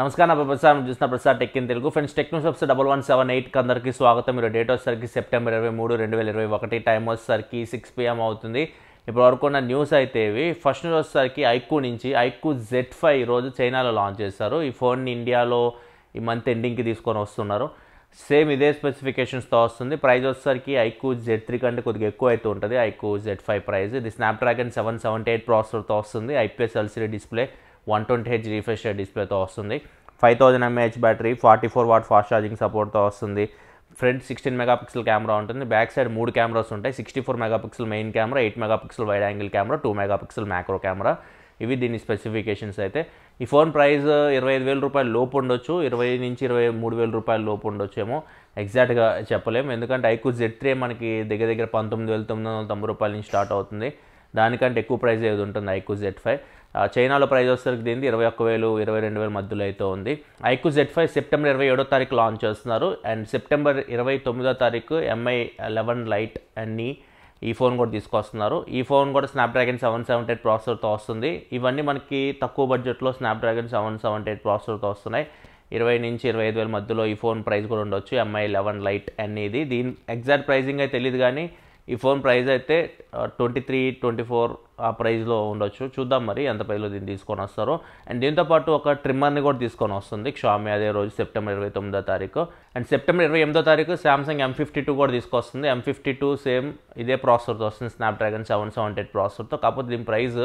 నమస్కారం నా ప్రసారం చూసిన Prasad tech in Telugu friends tech news double one seven ఎయిట్కి అందరికీ స్వాగతం మీరు డేట్ వచ్చేసరికి సెప్టెంబర్ ఇరవై మూడు రెండు వేల ఇరవై ఒకటి టైం వచ్చేసరికి సిక్స్ పిఎం అవుతుంది వరకు ఉన్న న్యూస్ అయితే ఇవి ఫస్ట్ న్యూస్ వచ్చేసరికి ఐకూ నుంచి ఐక్యూ జెడ్ ఫైవ్ ఈరోజు చైనాలో లాంచ్ చేస్తారు ఈ ఫోన్ ఇండియాలో ఈ మంత్ ఎండింగ్కి తీసుకొని వస్తున్నారు సేమ్ ఇదే స్పెసిఫికేషన్స్తో వస్తుంది ప్రైస్ వచ్చేసరికి ఐక్యూ జెడ్ త్రీ కంటే కొద్దిగా ఎక్కువ అయితే ఉంటుంది ఐక్యూ జెడ్ ఫైవ్ ప్రైస్ ఇది స్నాప్డ్రాగన్ సెవెన్ సెవెంటీ ఎయిట్ ప్రాసెసర్తో వస్తుంది IPS LCD display one twenty H refresh డిస్ప్లేతో వస్తుంది five thousand mAh battery forty four watt fast charging సపోర్ట్తో వస్తుంది ఫ్రంట్ సిక్స్టీన్ మెగాపిక్సెల్ కెమెరా ఉంటుంది బ్యాక్ సైడ్ మూడు కెమెరాస్ ఉంటాయి sixty four megapixel main camera eight megapixel wide angle camera two megapixel macro camera ఇవి దీని specifications అయితే ఈ phone price ఇరవై ఐదు వేల రూపాయలు లోపు ఉండొచ్చు ఇరవై నుంచి ఇరవై మూడు వేల రూపాయల లోపు ఉండొచ్చేమో ఎగ్జాక్ట్గా చెప్పలేము ఎందుకంటే ఐకు జెడ్ త్రీ మనకి దగ్గర దగ్గర పంతొమ్మిది వేల తొమ్మిది వందల తొంభై రూపాయల నుంచి స్టార్ట్ అవుతుంది దానికంటే ఎక్కువ ప్రైస్ ఏది ఉంటుంది ఐకు జెడ్ ఫైవ్ చైనాలో ప్రైజ్ వచ్చేసరికి దీనిది ఇరవై ఒక్క వేలు ఇరవై రెండు వేల మధ్యలో అయితే ఉంది ఐకు జెడ్ ఫైవ్ సెప్టెంబర్ ఇరవై ఏడో తారీఖు లాంచ్ చేస్తున్నారు అండ్ సెప్టెంబర్ ఇరవై తొమ్మిదో తారీఖు ఎంఐ లెవెన్ లైట్ అన్నీ ఈ ఫోన్ కూడా తీసుకొస్తున్నారు ఈ ఫోన్ కూడా స్నాప్డ్రాగన్ సెవెన్ సెవెంటీ ఎయిట్ ప్రాసెసర్తో వస్తుంది ఇవన్నీ మనకి తక్కువ బడ్జెట్లో స్నాప్డ్రాగన్ సెవెన్ సెవెంటీ ఎయిట్ ప్రాసెసర్తో వస్తున్నాయి ఇరవై నుంచి ఇరవై ఐదు వేల మధ్యలో ఈ ఫోన్ ప్రైస్ కూడా ఉండొచ్చు ఎంఐ లెవెన్ లైట్ అనేది ఇది దీని ఎగ్జాక్ట్ ప్రైజింగ్ అయితే తెలియదు కానీ ఈ ఫోన్ ప్రైస్ అయితే ట్వంటీ త్రీ ట్వంటీ ఫోర్ ఆ ప్రైస్లో ఉండొచ్చు చూద్దాం మరి ఎంత పైలో దీన్ని తీసుకొని వస్తారో అండ్ దీంతోపాటు ఒక ట్రిమ్మర్ని కూడా తీసుకొని వస్తుంది క్షామి అదే రోజు సెప్టెంబర్ ఇరవై తొమ్మిదో తారీఖు అండ్ సెప్టెంబర్ ఇరవై ఎనిమిదో తారీఖు శాంసంగ్ ఎం ఫిఫ్టీ టూ కూడా తీసుకొస్తుంది ఎం ఫిఫ్టీ టూ సేమ్ ఇదే ప్రాసెసర్తో వస్తుంది స్నాప్డ్రాగన్ సెవెన్ సెవెంటీ ఎయిట్ ప్రాసెసర్తో కాకపోతే దీని ప్రైస్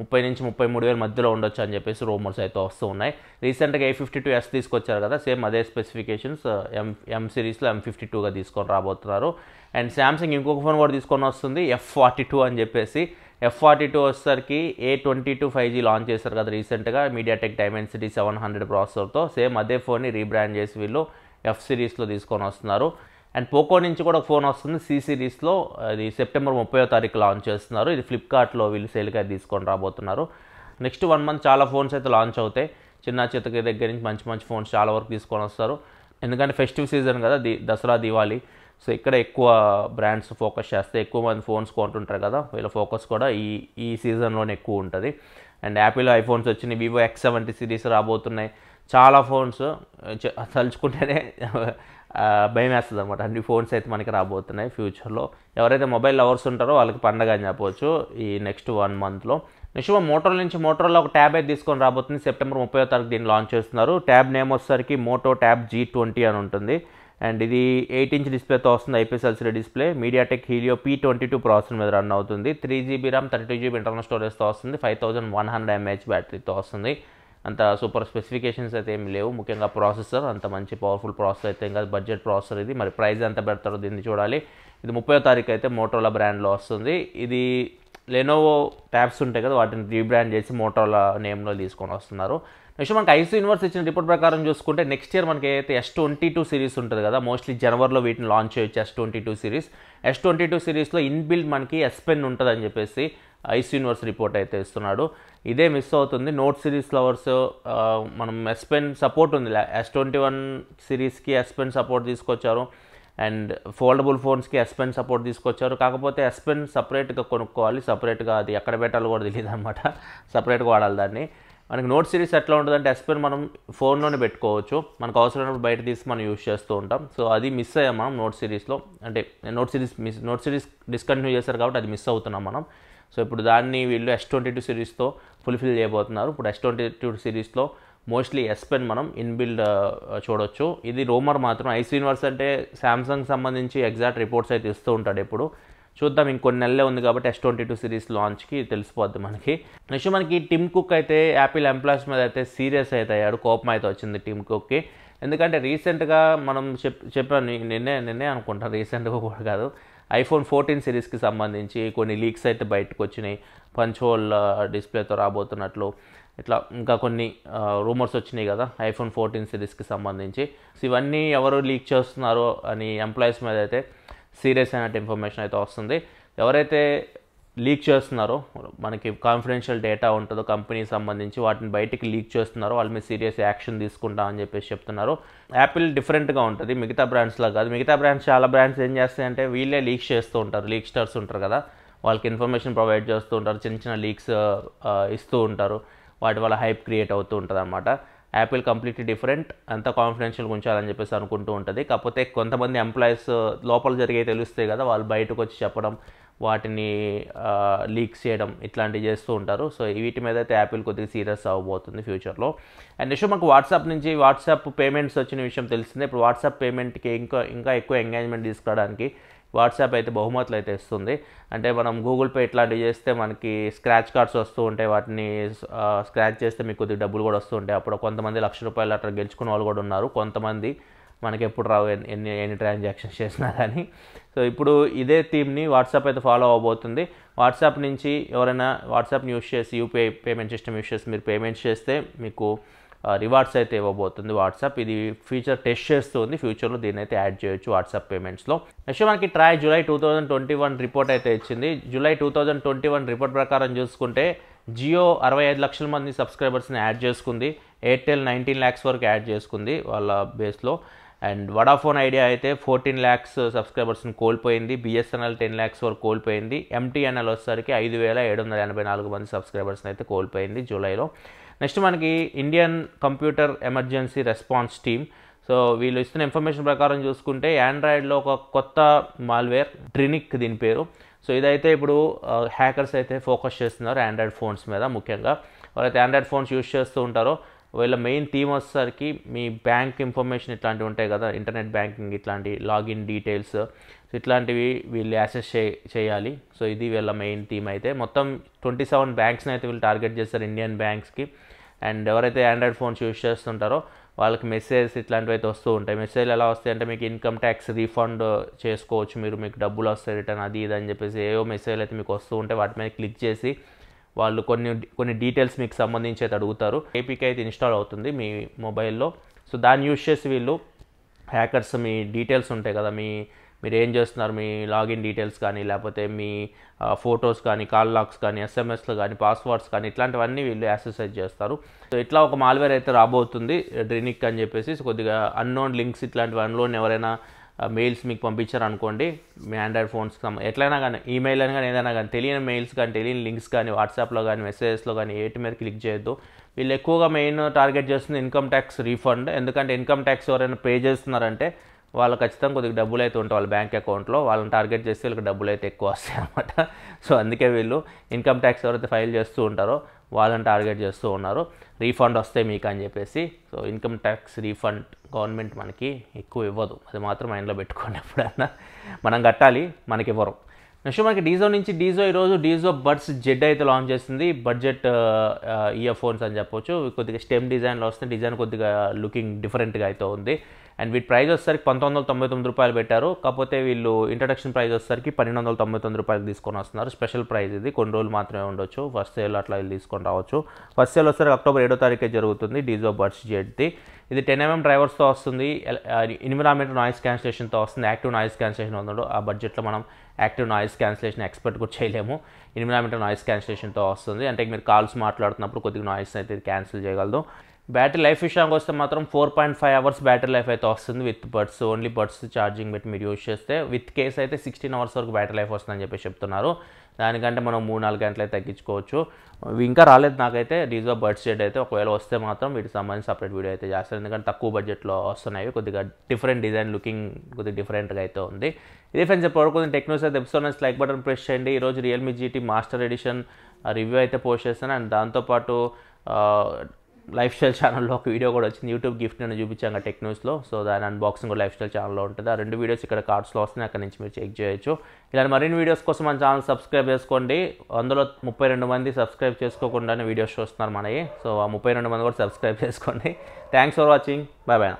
ముప్పై నుంచి ముప్పై మూడు వేల మధ్యలో ఉండొచ్చు అని చెప్పేసి రూమర్స్ అయితే వస్తూ ఉన్నాయి రీసెంట్గా ఏ ఫిఫ్టీ టూ ఎస్ తీసుకొచ్చారు కదా సేమ్ అదే స్పెసిఫికేషన్స్ ఎం ఎం సిరీస్లో ఎం ఫిఫ్టీ టూగా తీసుకొని రాబోతున్నారు అండ్ శాంసంగ్ ఇంకొక ఫోన్ కూడా తీసుకొని వస్తుంది ఎఫ్ ఫార్టీ టూ అని చెప్పేసి ఎఫ్ ఫార్టీ టూ వచ్చేసరికి A twenty two five G launch చేశారు కదా రీసెంట్గా మీడియాటెక్ సిటీ సెవెన్ హండ్రెడ్ ప్రాసెసర్తో సేమ్ అదే ఫోన్ని రీబ్రాండ్ చేసి వీళ్ళు ఎఫ్ సిరీస్లో తీసుకొని వస్తున్నారు అండ్ పోకో నుంచి కూడా ఫోన్ వస్తుంది సి సిరీస్లో అది సెప్టెంబర్ ముప్పై తారీఖు లాంచ్ చేస్తున్నారు ఇది ఫ్లిప్కార్ట్లో వీళ్ళు సేల్గా తీసుకొని రాబోతున్నారు నెక్స్ట్ వన్ మంత్ చాలా ఫోన్స్ అయితే లాంచ్ అవుతాయి చిన్న చితకి దగ్గర నుంచి మంచి మంచి ఫోన్స్ చాలా వరకు తీసుకొని వస్తారు ఎందుకంటే ఫెస్టివ్ సీజన్ కదా ది దసరా దివాళి సో ఇక్కడ ఎక్కువ బ్రాండ్స్ ఫోకస్ చేస్తే ఎక్కువ మంది ఫోన్స్ కొంటుంటారు కదా వీళ్ళ ఫోకస్ కూడా ఈ ఈ సీజన్లోనే ఎక్కువ ఉంటుంది అండ్ యాపిల్ ఐఫోన్స్ వచ్చినాయి వివో ఎక్స్ సెవెంటీ సిరీస్ రాబోతున్నాయి చాలా ఫోన్స్ తలుచుకుంటేనే భయం వేస్తుంది అనమాట అన్ని ఫోన్స్ అయితే మనకి రాబోతున్నాయి ఫ్యూచర్లో ఎవరైతే మొబైల్ లవర్స్ ఉంటారో వాళ్ళకి పండగ అని చెప్పవచ్చు ఈ నెక్స్ట్ వన్ మంత్లో నిషుమ మోటోల నుంచి మోటోలో ఒక ట్యాబ్ అయితే తీసుకొని రాబోతుంది సెప్టెంబర్ ముప్పై తారీఖు దీన్ని లాంచ్ చేస్తున్నారు ట్యాబ్ నేమ్ వచ్చేసరికి మోటో ట్యాబ్ జీ ట్వంటీ అని ఉంటుంది అండ్ ఇది ఎయిట్ ఇంచ్ డిస్ప్లేతో వస్తుంది IPS display MediaTek Helio P twenty two processor మీద రన్ అవుతుంది three GB RAM thirty two GB internal స్టోరేజ్తో వస్తుంది five thousand one hundred mAh బ్యాటరీతో వస్తుంది అంత సూపర్ స్పెసిఫికేషన్స్ అయితే ఏం లేవు ముఖ్యంగా ప్రాసెసర్ అంత మంచి పవర్ఫుల్ ప్రాసెసర్ అయితే ఇంకా బడ్జెట్ ప్రాసెసర్ ఇది మరి ప్రైస్ ఎంత పెడతారో దీన్ని చూడాలి ఇది ముప్పై తారీఖు అయితే మోటోలా బ్రాండ్లో వస్తుంది ఇది లెనోవో ట్యాబ్స్ ఉంటాయి కదా వాటిని రీబ్రాండ్ చేసి మోటోలా నేమ్లో తీసుకొని వస్తున్నారు నెక్స్ట్ మనకి ఐసీ యూనివర్స్ ఇచ్చిన రిపోర్ట్ ప్రకారం చూసుకుంటే నెక్స్ట్ ఇయర్ మనకి అయితే ఎస్ ట్వంటీ టూ సిరీస్ ఉంటుంది కదా మోస్ట్లీ జనవరిలో వీటిని లాంచ్ చేయొచ్చు S twenty two series S twenty two సిరీస్లో ఇన్బిల్డ్ మనకి ఎస్పెన్ ఉంటుందని చెప్పేసి ఐస్ యూనివర్స్ రిపోర్ట్ అయితే ఇస్తున్నాడు ఇదే మిస్ అవుతుంది నోట్ సిరీస్ లవర్స్ మనం ఎస్పెన్ సపోర్ట్ ఉంది ఎస్ ట్వంటీ వన్ సిరీస్కి ఎస్పెన్ సపోర్ట్ తీసుకొచ్చారు అండ్ ఫోల్డబుల్ ఫోన్స్కి ఎస్పెన్ సపోర్ట్ తీసుకొచ్చారు కాకపోతే ఎస్పెన్ సపరేట్గా కొనుక్కోవాలి సపరేట్గా అది ఎక్కడ పెట్టాలో కూడా తెలియదు అనమాట సపరేట్గా వాడాలి దాన్ని మనకి నోట్ సిరీస్ ఎట్లా ఉంటుందంటే ఎస్పెన్ మనం ఫోన్లోనే పెట్టుకోవచ్చు మనకు అవసరమైనప్పుడు బయట తీసి మనం యూస్ చేస్తూ ఉంటాం సో అది మిస్ అయ్యాం మనం నోట్ సిరీస్లో అంటే note series miss note series discontinue చేశారు కాబట్టి అది మిస్ అవుతున్నాం మనం సో ఇప్పుడు దాన్ని వీళ్ళు ఎస్ ట్వంటీ టూ సిరీస్తో ఫుల్ఫిల్ చేయబోతున్నారు ఇప్పుడు ఎస్ ట్వంటీ టూ సిరీస్లో మోస్ట్లీ ఎస్ పెన్ మనం ఇన్బిల్డ్ uh, చూడొచ్చు ఇది రోమర్ మాత్రం ఐ యూనివర్స్ అంటే శాంసంగ్ సంబంధించి ఎగ్జాక్ట్ రిపోర్ట్స్ అయితే ఇస్తూ ఉంటాడు ఇప్పుడు చూద్దాం ఇంకొన్ని నెలలే ఉంది కాబట్టి ఎస్ ట్వంటీ టూ సిరీస్ లాంచ్కి తెలిసిపోద్ది మనకి నెక్స్ట్ మనకి టిమ్ కుక్ అయితే యాపిల్ ఎంప్లాయీస్ మీద అయితే సీరియస్ అయితే అయ్యాడు కోపం అయితే వచ్చింది టిమ్ కుక్కి ఎందుకంటే రీసెంట్గా మనం చెప్ చెప్పాను నిన్నే నిన్నే అనుకుంటాను రీసెంట్గా కూడా కాదు ఐఫోన్ ఫోర్టీన్ సిరీస్కి సంబంధించి కొన్ని లీక్స్ అయితే బయటకు వచ్చినాయి పంచోల్ డిస్ప్లేతో రాబోతున్నట్లు ఇట్లా ఇంకా కొన్ని రూమర్స్ వచ్చినాయి కదా ఐఫోన్ ఫోర్టీన్ సిరీస్కి సంబంధించి ఇవన్నీ ఎవరు లీక్ చేస్తున్నారో అని ఎంప్లాయీస్ మీద అయితే సీరియస్ అయినట్టు ఇన్ఫర్మేషన్ అయితే వస్తుంది ఎవరైతే లీక్ చేస్తున్నారో మనకి కాన్ఫిడెన్షియల్ డేటా ఉంటుందో కంపెనీకి సంబంధించి వాటిని బయటికి లీక్ చేస్తున్నారో వాళ్ళ మీద సీరియస్ యాక్షన్ అని చెప్పేసి చెప్తున్నారు యాపిల్ డిఫరెంట్గా ఉంటుంది మిగతా బ్రాండ్స్లా కాదు మిగతా బ్రాండ్స్ చాలా బ్రాండ్స్ ఏం చేస్తాయంటే వీళ్ళే లీక్ చేస్తూ ఉంటారు లీక్ స్టార్స్ ఉంటారు కదా వాళ్ళకి ఇన్ఫర్మేషన్ ప్రొవైడ్ చేస్తూ ఉంటారు చిన్న చిన్న లీక్స్ ఇస్తూ ఉంటారు వాటి వల్ల హైప్ క్రియేట్ అవుతూ ఉంటుంది అనమాట యాపిల్ కంప్లీట్లీ డిఫరెంట్ అంత కాన్ఫిడెన్షియల్గా ఉంచాలని చెప్పేసి అనుకుంటూ ఉంటుంది కాకపోతే కొంతమంది ఎంప్లాయీస్ లోపల జరిగే తెలుస్తాయి కదా వాళ్ళు బయటకు వచ్చి చెప్పడం వాటిని లీక్ చేయడం ఇట్లాంటివి చేస్తూ ఉంటారు సో వీటి మీద అయితే యాపిల్ కొద్దిగా సీరియస్ అవ్వబోతుంది ఫ్యూచర్లో అండ్ నెక్స్ట్ మాకు వాట్సాప్ నుంచి వాట్సాప్ పేమెంట్స్ వచ్చిన విషయం తెలిసిందే ఇప్పుడు వాట్సాప్ పేమెంట్కి ఇంకా ఇంకా ఎక్కువ ఎంగేజ్మెంట్ తీసుకురావడానికి వాట్సాప్ అయితే బహుమతులు అయితే ఇస్తుంది అంటే మనం గూగుల్ పే ఇట్లాంటివి చేస్తే మనకి స్క్రాచ్ కార్డ్స్ వస్తూ ఉంటాయి వాటిని స్క్రాచ్ చేస్తే మీకు కొద్దిగా డబ్బులు కూడా వస్తూ ఉంటాయి అప్పుడు కొంతమంది లక్ష రూపాయలు అట్లా గెలుచుకున్న వాళ్ళు కూడా ఉన్నారు కొంతమంది మనకి ఎప్పుడు రావు ఎన్ని ఎన్ని ట్రాన్సాక్షన్స్ చేసినా కానీ సో ఇప్పుడు ఇదే థీమ్ని వాట్సాప్ అయితే ఫాలో అవబోతుంది వాట్సాప్ నుంచి ఎవరైనా వాట్సాప్ని యూస్ చేసి యూపీఐ పేమెంట్ సిస్టమ్ యూస్ చేసి మీరు పేమెంట్ చేస్తే మీకు రివార్డ్స్ అయితే ఇవ్వబోతుంది వాట్సాప్ ఇది ఫ్యూచర్ టెస్ట్ చేస్తుంది ఫ్యూచర్లో దీని అయితే యాడ్ చేయొచ్చు వాట్సాప్ పేమెంట్స్లో నెక్స్ట్ మనకి TRAI July two thousand twenty one report అయితే ఇచ్చింది July two thousand twenty one report ప్రకారం చూసుకుంటే జియో అరవై ఐదు లక్షల మంది సబ్స్క్రైబర్స్ని యాడ్ చేసుకుంది ఎయిర్టెల్ నైన్టీన్ ల్యాక్స్ వరకు యాడ్ చేసుకుంది వాళ్ళ బేస్లో అండ్ వడాఫోన్ ఐడియా అయితే ఫోర్టీన్ ల్యాక్స్ సబ్స్క్రైబర్స్ని కోల్పోయింది బిఎస్ఎన్ఎల్ టెన్ ల్యాక్స్ వరకు కోల్పోయింది ఎంటీఎన్ఎల్ వచ్చేసరికి ఐదు వేల ఏడు వందల ఎనభై నాలుగు మంది సబ్స్క్రైబర్స్ని అయితే కోల్పోయింది జూలైలో నెక్స్ట్ మనకి Indian computer emergency response team so వీళ్ళు ఇస్తున్న ఇన్ఫర్మేషన్ ప్రకారం చూసుకుంటే ఆండ్రాయిడ్లో ఒక కొత్త మాల్వేర్ ట్రినిక్ దీని పేరు సో ఇదైతే ఇప్పుడు హ్యాకర్స్ అయితే ఫోకస్ చేస్తున్నారు ఆండ్రాయిడ్ ఫోన్స్ మీద ముఖ్యంగా వాళ్ళైతే ఆండ్రాయిడ్ ఫోన్స్ యూస్ చేస్తూ ఉంటారో వీళ్ళ మెయిన్ థీమ్ వచ్చేసరికి మీ బ్యాంక్ ఇన్ఫర్మేషన్ ఇట్లాంటివి ఉంటాయి కదా ఇంటర్నెట్ బ్యాంకింగ్ ఇట్లాంటి లాగిన్ డీటెయిల్స్ ఇట్లాంటివి వీళ్ళు యాక్సెస్ చే చేయాలి సో ఇది వీళ్ళ మెయిన్ థీమ్ అయితే మొత్తం ట్వంటీ సెవెన్ బ్యాంక్స్ని అయితే వీళ్ళు టార్గెట్ చేస్తారు ఇండియన్ బ్యాంక్స్కి అండ్ ఎవరైతే ఆండ్రాయిడ్ ఫోన్స్ యూస్ చేస్తుంటారో వాళ్ళకి మెసేజ్ ఇట్లాంటివి అయితే వస్తూ ఉంటాయి మెసేజ్ ఎలా వస్తాయి అంటే మీకు ఇన్కమ్ ట్యాక్స్ రీఫండ్ చేసుకోవచ్చు మీరు మీకు డబ్బులు వస్తాయి రిటర్న్ అది ఇది అని చెప్పేసి ఏవో మెసేజ్లు అయితే మీకు వస్తూ ఉంటాయి వాటి మీద క్లిక్ చేసి వాళ్ళు కొన్ని కొన్ని డీటెయిల్స్ మీకు సంబంధించి అయితే అడుగుతారు ఏపీకే అయితే ఇన్స్టాల్ అవుతుంది మీ మొబైల్లో సో దాన్ని యూజ్ చేసి వీళ్ళు హ్యాకర్స్ మీ డీటెయిల్స్ ఉంటాయి కదా మీ మీరు ఏం చేస్తున్నారు మీ లాగిన్ డీటెయిల్స్ కానీ లేకపోతే మీ ఫొటోస్ కానీ కాల్ లాక్స్ కానీ ఎస్ఎంఎస్లు కానీ పాస్వర్డ్స్ కానీ ఇట్లాంటివన్నీ వీళ్ళు యాక్సెసైజ్ చేస్తారు సో ఇట్లా ఒక మాల్వేర్ అయితే రాబోతుంది డ్రినిక్ అని చెప్పేసి కొద్దిగా అన్నోన్ లింక్స్ ఇట్లాంటివి అన్లోన్ ఎవరైనా మెయిల్స్ మీకు పంపించారు అనుకోండి మీ ఆండ్రాయిడ్ ఫోన్స్ ఎట్లయినా కానీ ఈమెయిల్ అని కానీ ఏదైనా కానీ తెలియని మెయిల్స్ కానీ తెలియని లింక్స్ కానీ వాట్సాప్లో కానీ మెసేజెస్లో కానీ ఏటి మీద క్లిక్ చేయొద్దు వీళ్ళు ఎక్కువగా మెయిన్ టార్గెట్ చేస్తుంది ఇన్కమ్ ట్యాక్స్ రీఫండ్ ఎందుకంటే ఇన్కమ్ ట్యాక్స్ ఎవరైనా పే చేస్తున్నారంటే వాళ్ళు ఖచ్చితంగా కొద్దిగా డబ్బులు అయితే ఉంటాయి వాళ్ళ బ్యాంక్ అకౌంట్లో వాళ్ళని టార్గెట్ చేస్తే వీళ్ళకి డబ్బులు అయితే ఎక్కువ వస్తాయి అనమాట సో అందుకే వీళ్ళు ఇన్కమ్ ట్యాక్స్ ఎవరైతే ఫైల్ చేస్తూ ఉంటారో వాళ్ళని టార్గెట్ చేస్తూ ఉన్నారు రీఫండ్ వస్తే మీకు అని చెప్పేసి so income tax refund government మనకి ఎక్కువ ఇవ్వదు అది మాత్రం మైండ్లో పెట్టుకోండి ఎప్పుడన్నా మనం కట్టాలి మనకి ఇవ్వరు నెక్స్ట్ మనకి డీజో నుంచి డీజో ఈరోజు డీజో బడ్స్ జెడ్ అయితే లాంచ్ చేసింది బడ్జెట్ ఇయర్ ఫోన్స్ అని చెప్పొచ్చు కొద్దిగా స్టెమ్ డిజైన్లో వస్తుంది డిజైన్ కొద్దిగా లుకింగ్ డిఫరెంట్గా అయితే ఉంది అండ్ వీటి ప్రైజ్ వచ్చేసరికి పంతొమ్మిది వందల తొంభై తొమ్మిది రూపాయలు పెట్టారు కాకపోతే వీళ్ళు ఇంట్రడక్షన్ ప్రైజ్ వచ్చేసరికి పన్నెండు వందల తొంభై తొమ్మిది రూపాయలు తీసుకొని వస్తున్నారు స్పెషల్ ప్రైజ్ ఇది కొన్ని రోజులు మాత్రమే ఉండొచ్చు ఫస్ట్ సేల్ అట్లా వీళ్ళు తీసుకొని రావచ్చు ఫస్ట్ సేల్ వచ్చేసరికి అక్టోబర్ ఏడో తారీఖే జరుగుతుంది డీజో బర్డ్స్ జెడ్ది ఇది టెన్ ఎంఎం డ్రైవర్స్తో వస్తుంది ఎన్విరాన్మెంట్ నాయిస్ క్యాన్సిలేషన్తో వస్తుంది యాక్టివ్ నాయిస్ క్యాన్సిలేషన్ ఉన్నాడు ఆ బడ్జెట్లో మనం యాక్టివ్ నాయిస్ క్యాన్సిలేషన్ ఎక్స్పెక్ట్ కూడా చేయలేము ఎన్విరాన్మెంట్ నాయిస్ క్యాన్సిలేషన్తో వస్తుంది అంటే మీరు కాల్స్ మాట్లాడుతున్నప్పుడు కొద్దిగా నాయిస్ అయితే క్యాన్సిల్ చేయగలదు బ్యాటరీ లైఫ్ విషయానికి వస్తే మాత్రం four point five hours battery life అయితే వస్తుంది with buds only buds charging పెట్టి మీరు యూజ్ చేస్తే విత్ కేస్ అయితే సిక్స్టీన్ అవర్స్ వరకు బ్యాటరీ లైఫ్ వస్తుందని చెప్పి చెప్తున్నారు దానికంటే మనం మూడు నాలుగు గంటలు తగ్గించుకోవచ్చు ఇంకా రాలేదు నాకైతే డీజో బడ్స్ జెడ్ అయితే ఒకవేళ వస్తే మాత్రం వీటికి సంబంధించి సపరేట్ వీడియో అయితే చేస్తారు ఎందుకంటే తక్కువ బడ్జెట్లో వస్తున్నాయి కొద్దిగా డిఫరెంట్ డిజైన్ లుకింగ్ కొద్దిగా డిఫరెంట్గా అయితే ఉంది ఇదే ఫ్రెండ్స్ ఇప్పుడు కొంచెం టెక్నోస్ అయితే ఎపిసోడ్ లైక్ బటన్ ప్రెస్ చేయండి ఈరోజు Realme GT master edition review అయితే పోస్ట్ చేస్తాను అండ్ దాంతోపాటు లైఫ్ స్టైల్ ఛానల్లో ఒక వీడియో కూడా వచ్చింది యూట్యూబ్ గిఫ్ట్ నేను చూపించాను టెక్ న్యూస్లో సో దాని అన్బాక్సింగ్ కూడా లైఫ్ స్టైల్ ఛానల్లో ఉంటుంది ఆ రెండు వీడియోస్ ఇక్కడ కార్డ్స్లో వస్తున్నాయి అక్కడ నుంచి మీరు చెక్ చేయొచ్చు ఇలా మరిన్ని వీడియోస్ కోసం మన ఛానల్ సబ్స్క్రైబ్ చేసుకోండి అందులో ముప్పై రెండు మంది సబ్స్క్రైబ్ చేసుకోకుండానే వీడియోస్ చూస్తున్నారు మనవి సో ఆ ముప్పై రెండు మంది కూడా సబ్స్క్రైబ్ చేసుకోండి thanks for watching bye bye